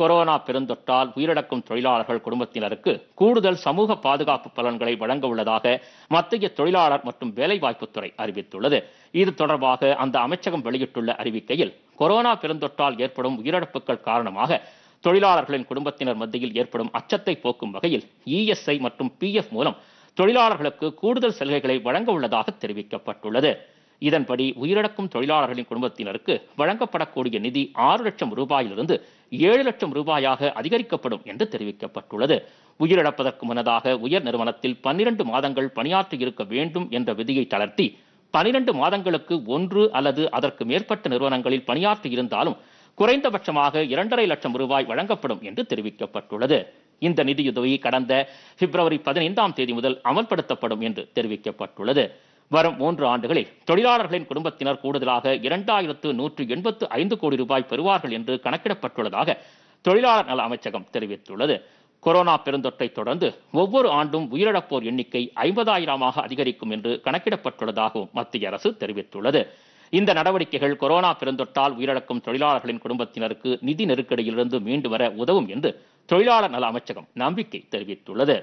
corona பெருந்தொற்றால் உயிரிழக்கும் தொழிலாளர்கள் குடும்பத்தினருக்கு கூடுதல் சமூக பாதுகாப்பு பலன்களை வழங்க உள்ளதாக மத்திய தொழிலாளர் மற்றும் வேலைவாய்ப்புத்துறை அறிவித்துள்ளது இது தொடர்பாக அந்த அமைச்சகம் வெளியிட்டுள்ள அறிவிக்கையில் கொரோனா பெருந்தொற்றால் ஏற்படும் உயிரிழப்புகள் காரணமாக தொழிலாளர்களின் குடும்பத்தினர் மத்தியில் ஏற்படும் அச்சத்தை போக்கும் வகையில் இஎஸ்ஐ மற்றும் பிஎஃப் மூலம் தொழிலாளர்களுக்கு கூடுதல் சலுகைகளை வழங்க உள்ளதாக தெரிவிக்கப்பட்டுள்ளது இதன்படி உயிரிழக்கும் தொழிலாளர்களின் குடும்பத்தினருக்கு வழங்கப்படக்கூடிய நிதி ஆறு லட்சம் ரூபாயிலிருந்து ஏழு லட்சம் ரூபாயாக அதிகரிக்கப்படும் என்று தெரிவிக்கப்பட்டுள்ளது உயிரிழப்பதற்கு முன்னதாக உயர் நிறுவனத்தில் பன்னிரண்டு மாதங்கள் பணியாற்றி இருக்க வேண்டும் என்ற விதியை தளர்த்தி பனிரெண்டு மாதங்களுக்கு ஒன்று அல்லது அதற்கு மேற்பட்ட நிறுவனங்களில் பணியாற்றி இருந்தாலும் குறைந்தபட்சமாக இரண்டரை லட்சம் ரூபாய் வழங்கப்படும் என்று தெரிவிக்கப்பட்டுள்ளது இந்த நிதியுதவி கடந்த பிப்ரவரி பதினைந்தாம் தேதி முதல் அமல்படுத்தப்படும் என்று தெரிவிக்கப்பட்டுள்ளது வரும் மூன்று ஆண்டுகளில் தொழிலாளர்களின் குடும்பத்தினர் கூடுதலாக இரண்டாயிரத்து நூற்று எண்பத்து ஐந்து கோடி ரூபாய் பெறுவார்கள் என்று கணக்கிடப்பட்டுள்ளதாக தொழிலாளர் நல அமைச்சகம் தெரிவித்துள்ளது கொரோனா பெருந்தொற்றை தொடர்ந்து ஒவ்வொரு ஆண்டும் உயிரிழப்போர் எண்ணிக்கை ஐம்பதாயிரமாக அதிகரிக்கும் என்று கணக்கிடப்பட்டுள்ளதாகவும் மத்திய அரசு தெரிவித்துள்ளது இந்த நடவடிக்கைகள் கொரோனா பெருந்தொற்றால் உயிரிழக்கும் தொழிலாளர்களின் குடும்பத்தினருக்கு நிதி நெருக்கடியிலிருந்து மீண்டு வர உதவும் என்று தொழிலாளர் நல அமைச்சகம் நம்பிக்கை தெரிவித்துள்ளது